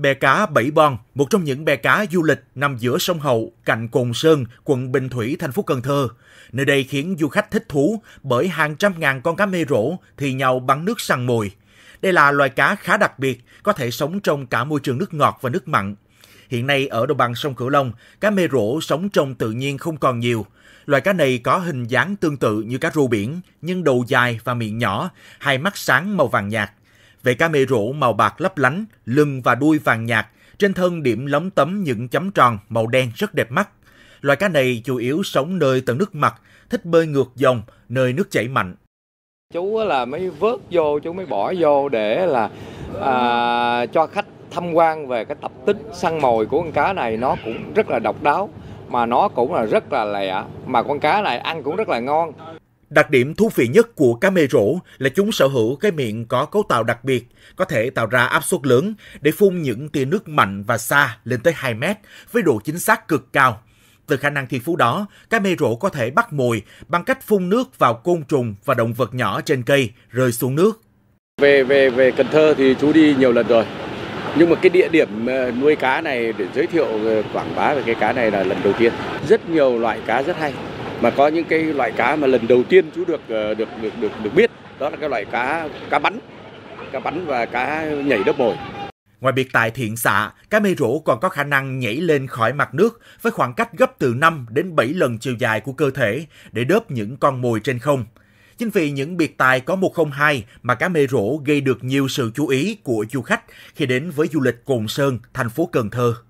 Bè cá Bảy Bon, một trong những bè cá du lịch nằm giữa sông Hậu, cạnh Cồn Sơn, quận Bình Thủy, thành phố Cần Thơ. Nơi đây khiến du khách thích thú bởi hàng trăm ngàn con cá mê rỗ thì nhau bắn nước săn mồi. Đây là loài cá khá đặc biệt, có thể sống trong cả môi trường nước ngọt và nước mặn. Hiện nay ở đồng bằng sông Cửu Long, cá mê rỗ sống trong tự nhiên không còn nhiều. Loài cá này có hình dáng tương tự như cá rô biển, nhưng đầu dài và miệng nhỏ, hai mắt sáng màu vàng nhạt. Về cá mê rũ màu bạc lấp lánh, lưng và đuôi vàng nhạt, trên thân điểm lấm tấm những chấm tròn màu đen rất đẹp mắt. Loài cá này chủ yếu sống nơi tầng nước mặt, thích bơi ngược dòng, nơi nước chảy mạnh. Chú là mới vớt vô, chú mới bỏ vô để là à, cho khách tham quan về cái tập tính săn mồi của con cá này nó cũng rất là độc đáo mà nó cũng là rất là lẹ mà con cá này ăn cũng rất là ngon Đặc điểm thú vị nhất của cá mê rỗ là chúng sở hữu cái miệng có cấu tạo đặc biệt, có thể tạo ra áp suất lớn để phun những tia nước mạnh và xa lên tới 2 mét với độ chính xác cực cao. Từ khả năng thiên phú đó, cá mê rỗ có thể bắt mồi bằng cách phun nước vào côn trùng và động vật nhỏ trên cây rơi xuống nước. Về về về Cần Thơ thì chú đi nhiều lần rồi. Nhưng mà cái địa điểm ờ, nuôi cá này để giới thiệu ờ, quảng bá về cái cá này là lần đầu tiên. Rất nhiều loại cá rất hay mà có những cái loại cá mà lần đầu tiên chú được ờ, được được được, được biết đó là cái loại cá cá bắn cá bắn và cá nhảy đớp mồi Ngoài biệt tại thiện xạ, cá mê rũ còn có khả năng nhảy lên khỏi mặt nước với khoảng cách gấp từ 5 đến 7 lần chiều dài của cơ thể để đớp những con mồi trên không. Chính vì những biệt tài có 102 mà cá mê rỗ gây được nhiều sự chú ý của du khách khi đến với du lịch Cồn Sơn, thành phố Cần Thơ.